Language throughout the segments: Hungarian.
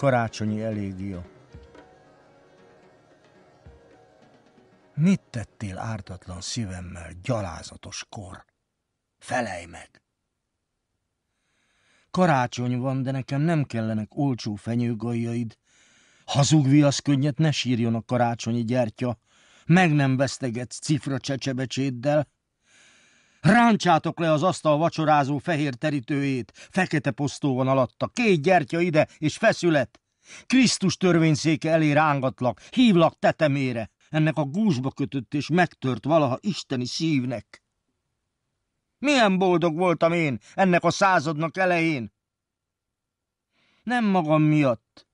Karácsonyi elégia. Mit tettél ártatlan szívemmel, gyalázatos kor? Felej meg! Karácsony van, de nekem nem kellenek olcsó fenyőgajjaid. Hazug könnyet, ne sírjon a karácsonyi gyertya, meg nem vesztegetsz cifra csecsebecséddel, Ráncsátok le az asztal vacsorázó fehér terítőjét, fekete posztó van alatta, két gyertya ide és feszület. Krisztus törvényszéke elé rángatlak, hívlak tetemére, ennek a gúzsba kötött és megtört valaha isteni szívnek. Milyen boldog voltam én ennek a századnak elején? Nem magam miatt.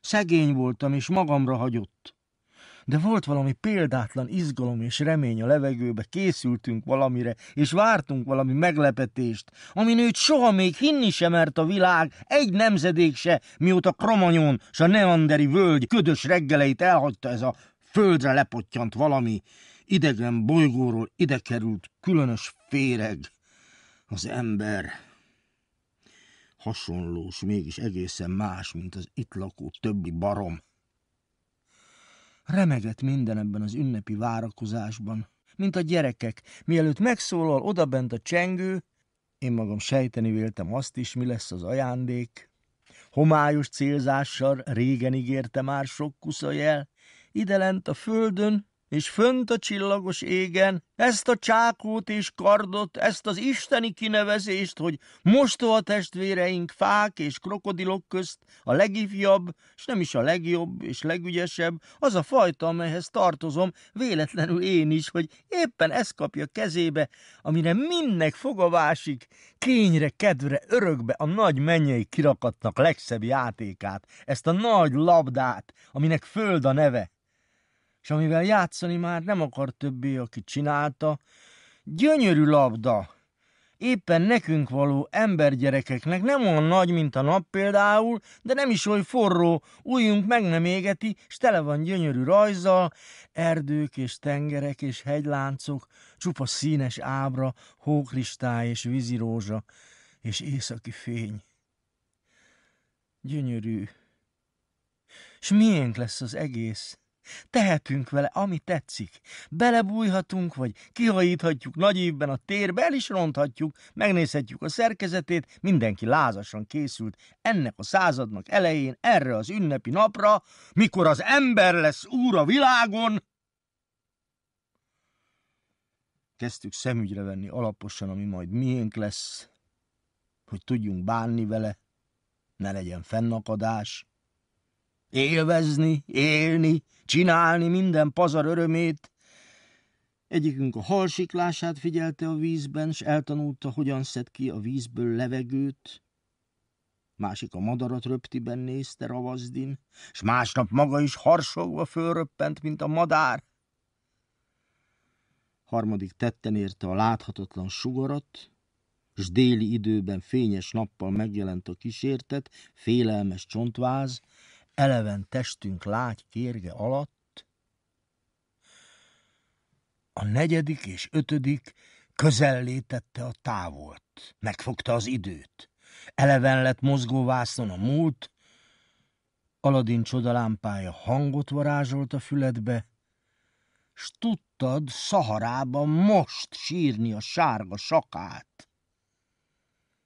Szegény voltam, és magamra hagyott de volt valami példátlan izgalom és remény a levegőbe, készültünk valamire, és vártunk valami meglepetést, ami őt soha még hinni sem mert a világ, egy nemzedék se, mióta Kromanyon s a Neanderi völgy ködös reggeleit elhagyta ez a földre lepottyant valami, idegen bolygóról ide került különös féreg, az ember hasonlós, mégis egészen más, mint az itt lakó többi barom. Remegett minden ebben az ünnepi várakozásban, mint a gyerekek, mielőtt megszólal odabent a csengő, én magam sejteni véltem azt is, mi lesz az ajándék. Homályos célzással régen ígérte már sok jel, ide lent a földön, és fönt a csillagos égen ezt a csákót és kardot, ezt az isteni kinevezést, hogy mostoha testvéreink fák és krokodilok közt a legifjabb, és nem is a legjobb és legügyesebb, az a fajta, amelyhez tartozom, véletlenül én is, hogy éppen ezt kapja kezébe, amire mindnek fogavásik, kényre, kedvre, örökbe a nagy mennyei kirakatnak legszebb játékát, ezt a nagy labdát, aminek föld a neve, és amivel játszani már nem akar többé, aki csinálta. Gyönyörű labda! Éppen nekünk való embergyerekeknek nem olyan nagy, mint a nap például, de nem is oly forró, újunk meg nem égeti, s tele van gyönyörű rajzzal, erdők és tengerek és hegyláncok, csupa színes ábra, hókristály és vízirózsa és északi fény. Gyönyörű. S miénk lesz az egész? Tehetünk vele, ami tetszik. Belebújhatunk, vagy kihajíthatjuk nagy évben a térbe, el is ronthatjuk, megnézhetjük a szerkezetét, mindenki lázasan készült ennek a századnak elején, erre az ünnepi napra, mikor az ember lesz úr a világon. Kezdtük szemügyre venni alaposan, ami majd miénk lesz, hogy tudjunk bánni vele, ne legyen fennakadás, Élvezni, élni, csinálni minden pazar örömét. Egyikünk a halsiklását figyelte a vízben, s eltanulta, hogyan szed ki a vízből levegőt. Másik a madarat röptiben nézte ravazdin, s másnap maga is harsogva fölröppent, mint a madár. Harmadik tetten érte a láthatatlan sugarat, s déli időben fényes nappal megjelent a kísértet, félelmes csontváz, eleven testünk lágy kérge alatt, a negyedik és ötödik közellétette a távolt, megfogta az időt. Eleven lett mozgóvászon a múlt, Aladin csodalámpája hangot varázsolt a füledbe, s tudtad szaharában most sírni a sárga sakát.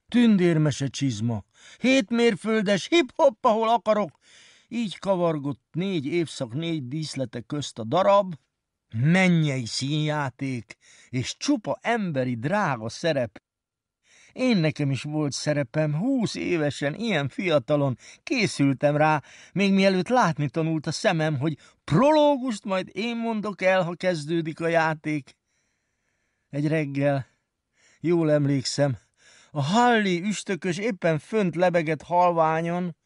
Tündérmese csizma, hétmérföldes, hip-hop, ahol akarok, így kavargott négy évszak négy díszlete közt a darab, mennyei színjáték, és csupa emberi drága szerep. Én nekem is volt szerepem, húsz évesen, ilyen fiatalon, készültem rá, még mielőtt látni tanult a szemem, hogy prológust majd én mondok el, ha kezdődik a játék. Egy reggel, jól emlékszem, a halli üstökös éppen fönt lebegett halványon,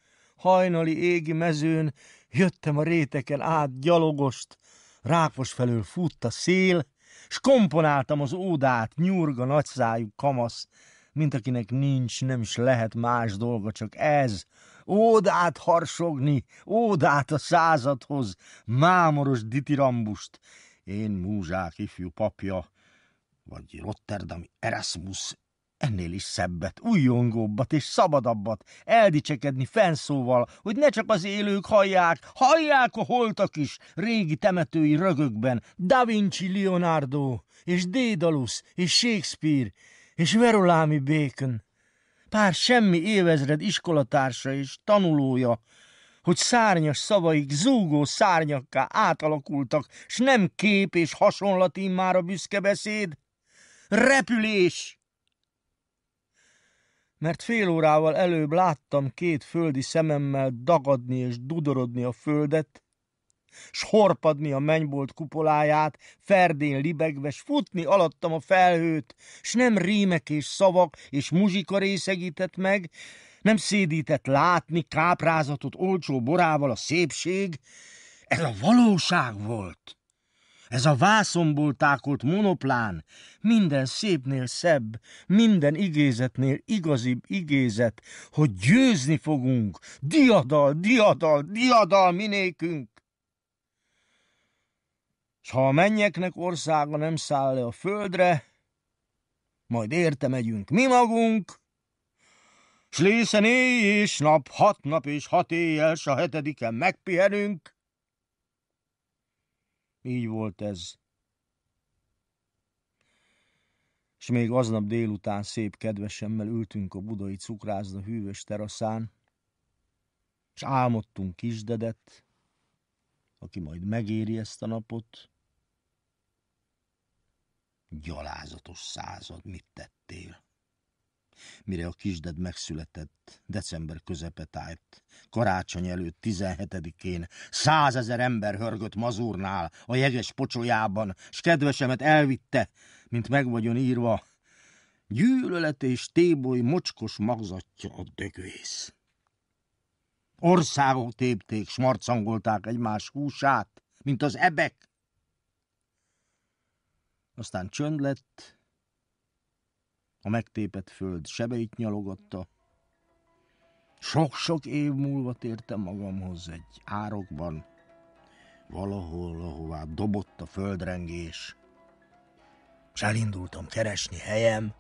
hajnali égi mezőn, jöttem a réteken át gyalogost, rákos felől futt a szél, s komponáltam az ódát, nyurga nagyszájú kamasz, mint akinek nincs, nem is lehet más dolga, csak ez, ódát harsogni, ódát a századhoz, mámoros ditirambust, én múzsák ifjú papja, vagy Rotterdami Erasmus Ennél is szebbet, újjongóbbat és szabadabbat, eldicsekedni fenszóval, hogy ne csak az élők hallják, hallják a holtak is régi temetői rögökben, Da Vinci Leonardo, és Dédalus, és Shakespeare, és Verolámi Bacon. Pár semmi évezred iskolatársa és tanulója, hogy szárnyas szavaik zúgó szárnyakká átalakultak, s nem kép és hasonlat immár a büszke beszéd. Repülés! mert fél órával előbb láttam két földi szememmel dagadni és dudorodni a földet, s horpadni a mennybolt kupoláját, ferdén libegve, s futni alattam a felhőt, s nem rímek és szavak és muzsika részegített meg, nem szédített látni káprázatot olcsó borával a szépség, ez a valóság volt. Ez a vászomból tákolt monoplán, minden szépnél szebb, minden igézetnél igazibb igézet, hogy győzni fogunk, diadal, diadal, diadal minékünk. S ha a mennyeknek országa nem száll le a földre, majd érte megyünk mi magunk, s lészen éj és nap, hat nap és hat éjjel, s a hetediken megpihenünk, így volt ez. És még aznap délután szép kedvesemmel ültünk a budai cukrászda hűvös teraszán, és álmodtunk kisdedet, aki majd megéri ezt a napot. Gyalázatos század, mit tettél? mire a kisded megszületett, december tájt. karácsony előtt 17-én, százezer ember hörgött mazurnál, a jeges pocsolyában, s kedvesemet elvitte, mint meg vagyon írva, gyűlölet és téboly mocskos magzatja a dögvész. Országok tépték, s marcangolták egymás húsát, mint az ebek. Aztán csönd lett, a megtépet föld sebeit nyalogatta. Sok-sok év múlva tértem magamhoz egy árokban, valahol, ahová dobott a földrengés, és elindultam keresni helyem,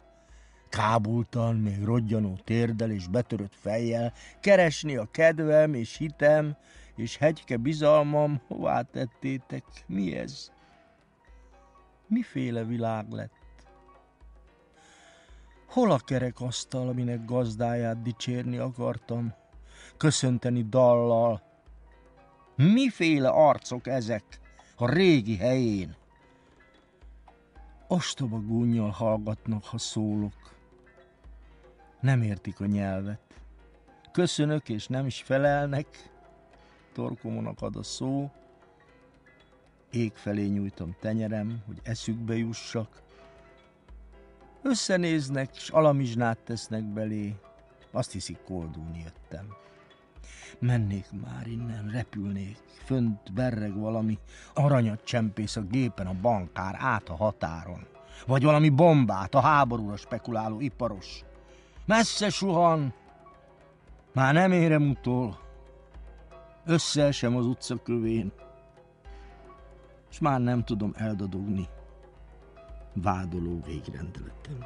kábultan, még rogyanó térdel és betörött fejjel, keresni a kedvem és hitem, és hegyke bizalmam, hová tettétek, mi ez? Miféle világ lett? Hol a kerekasztal, aminek gazdáját dicsérni akartam? Köszönteni dallal. Miféle arcok ezek a régi helyén? Ostoba gúnyjal hallgatnak, ha szólok. Nem értik a nyelvet. Köszönök, és nem is felelnek. Torkomonak akad a szó. Ég felé nyújtom tenyerem, hogy eszükbe jussak Összenéznek, és alamizsnát tesznek belé. Azt hiszik, koldulni jöttem. Mennék már innen, repülnék, fönt berreg valami, aranyat csempész a gépen a bankár át a határon. Vagy valami bombát a háborúra spekuláló iparos. Messze suhan, már nem érem utol, összeesem az utca kövén, és már nem tudom eldadogni vádoló végrendelettem.